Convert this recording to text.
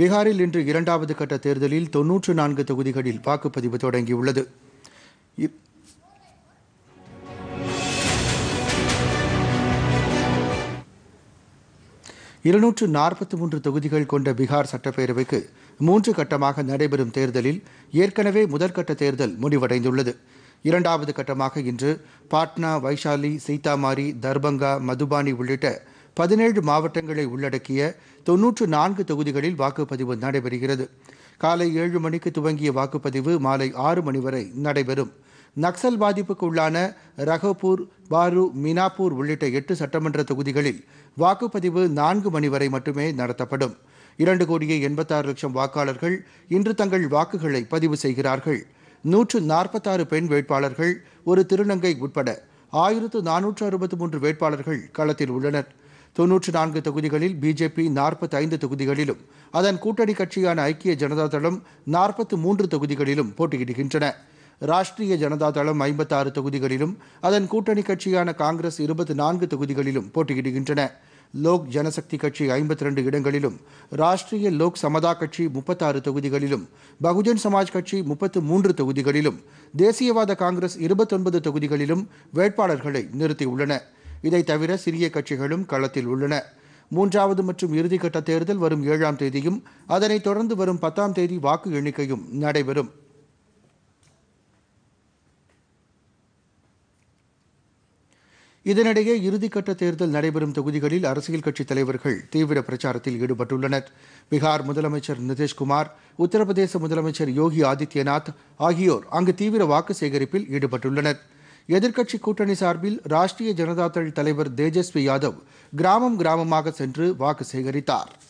பீகாரில் இன்று இரண்டாவது கட்ட தேர்தலில் தொன்னூற்று நான்கு தொகுதிகளில் வாக்குப்பதிவு தொடங்கியுள்ளது இருநூற்று நாற்பத்தி மூன்று தொகுதிகள் கொண்ட பீகார் சட்டப்பேரவைக்கு மூன்று கட்டமாக நடைபெறும் தேர்தலில் ஏற்கனவே முதற்கட்ட தேர்தல் முடிவடைந்துள்ளது இரண்டாவது கட்டமாக இன்று பாட்னா வைஷாலி சீதாமாரி தர்பங்கா மதுபானி உள்ளிட்ட பதினேழு மாவட்டங்களை உள்ளடக்கிய தொன்னூற்று நான்கு தொகுதிகளில் வாக்குப்பதிவு நடைபெறுகிறது காலை ஏழு மணிக்கு துவங்கிய வாக்குப்பதிவு மாலை ஆறு மணி வரை நடைபெறும் நக்சல் பாதிப்புக்கு உள்ளான ரகோபூர் பாரு மினாப்பூர் உள்ளிட்ட எட்டு சட்டமன்ற தொகுதிகளில் வாக்குப்பதிவு நான்கு மணி வரை மட்டுமே நடத்தப்படும் இரண்டு கோடியே எண்பத்தாறு லட்சம் வாக்காளர்கள் இன்று தங்கள் வாக்குகளை பதிவு செய்கிறார்கள் நூற்று நாற்பத்தாறு பெண் வேட்பாளர்கள் ஒரு திருநங்கை உட்பட ஆயிரத்து நானூற்று அறுபத்து மூன்று வேட்பாளர்கள் களத்தில் உள்ளனர் தொன்னூற்று நான்கு தொகுதிகளில் பிஜேபி நாற்பத்தி ஐந்து தொகுதிகளிலும் அதன் கூட்டணி கட்சியான ஐக்கிய ஜனதா தளம் நாற்பத்து மூன்று தொகுதிகளிலும் போட்டியிடுகின்றன ராஷ்டிரிய ஜனதா தளம் ஐம்பத்தாறு தொகுதிகளிலும் அதன் கூட்டணி கட்சியான காங்கிரஸ் இருபத்தி நான்கு தொகுதிகளிலும் போட்டியிடுகின்றன லோக் ஜனசக்தி கட்சி ஐம்பத்தி ரெண்டு இடங்களிலும் ராஷ்டிரிய லோக் சமதா கட்சி முப்பத்தாறு தொகுதிகளிலும் பகுஜன் சமாஜ் கட்சி முப்பத்து மூன்று தொகுதிகளிலும் தேசியவாத காங்கிரஸ் இருபத்தொன்பது தொகுதிகளிலும் வேட்பாளர்களை நிறுத்தியுள்ளன இதை தவிர சிறிய கட்சிகளும் களத்தில் உள்ளன மூன்றாவது மற்றும் இறுதிக்கட்ட தேர்தல் வரும் ஏழாம் தேதியும் அதனைத் தொடர்ந்து வரும் பத்தாம் தேதி வாக்கு எண்ணிக்கையும் நடைபெறும் இதனிடையே இறுதிக்கட்ட தேர்தல் நடைபெறும் தொகுதிகளில் அரசியல் கட்சித் தலைவர்கள் தீவிர பிரச்சாரத்தில் ஈடுபட்டுள்ளனர் பீகார் முதலமைச்சர் நிதிஷ்குமார் உத்தரப்பிரதேச முதலமைச்சர் யோகி ஆதித்யநாத் ஆகியோர் அங்கு தீவிர வாக்கு சேகரிப்பில் ஈடுபட்டுள்ளனர் எதிர்க்கட்சி கூட்டணி சார்பில் ராஷ்டிரிய ஜனதாதள் தலைவர் தேஜஸ்வி யாதவ் கிராமம் கிராமமாக சென்று வாக்கு சேகரித்தாா்